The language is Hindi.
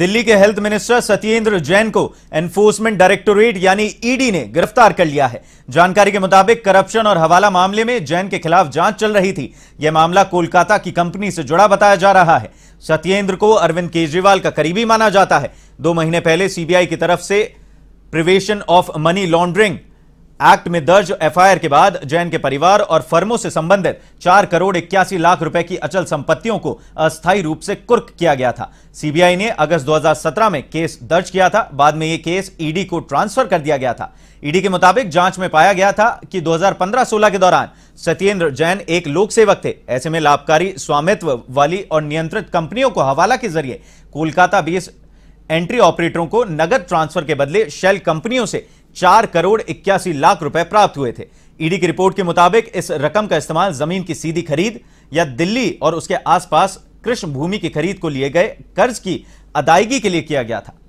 दिल्ली के हेल्थ मिनिस्टर सत्येंद्र जैन को एनफोर्समेंट डायरेक्टोरेट यानी ईडी ने गिरफ्तार कर लिया है जानकारी के मुताबिक करप्शन और हवाला मामले में जैन के खिलाफ जांच चल रही थी यह मामला कोलकाता की कंपनी से जुड़ा बताया जा रहा है सत्येंद्र को अरविंद केजरीवाल का करीबी माना जाता है दो महीने पहले सीबीआई की तरफ से prevention of money laundering act में दर्ज एफआईआर के बाद जैन के परिवार और फर्मों से संबंधित चार करोड़ इक्यासी लाख रुपए की अचल संपत्तियों को अस्थायी रूप से कुर्क किया गया था सीबीआई ने अगस्त 2017 में केस दर्ज किया था बाद में यह केस ईडी को ट्रांसफर कर दिया गया था ईडी के मुताबिक जांच में पाया गया था कि 2015-16 के दौरान सत्येंद्र जैन एक लोक सेवक थे ऐसे में लाभकारी स्वामित्व वाली और नियंत्रित कंपनियों को हवाला के जरिए कोलकाता बेस एंट्री ऑपरेटरों को नगद ट्रांसफर के बदले शेल कंपनियों से चार करोड़ इक्यासी लाख रुपए प्राप्त हुए थे ईडी की रिपोर्ट के मुताबिक इस रकम का इस्तेमाल जमीन की सीधी खरीद या दिल्ली और उसके आसपास कृष्ण भूमि की खरीद को लिए गए कर्ज की अदायगी के लिए किया गया था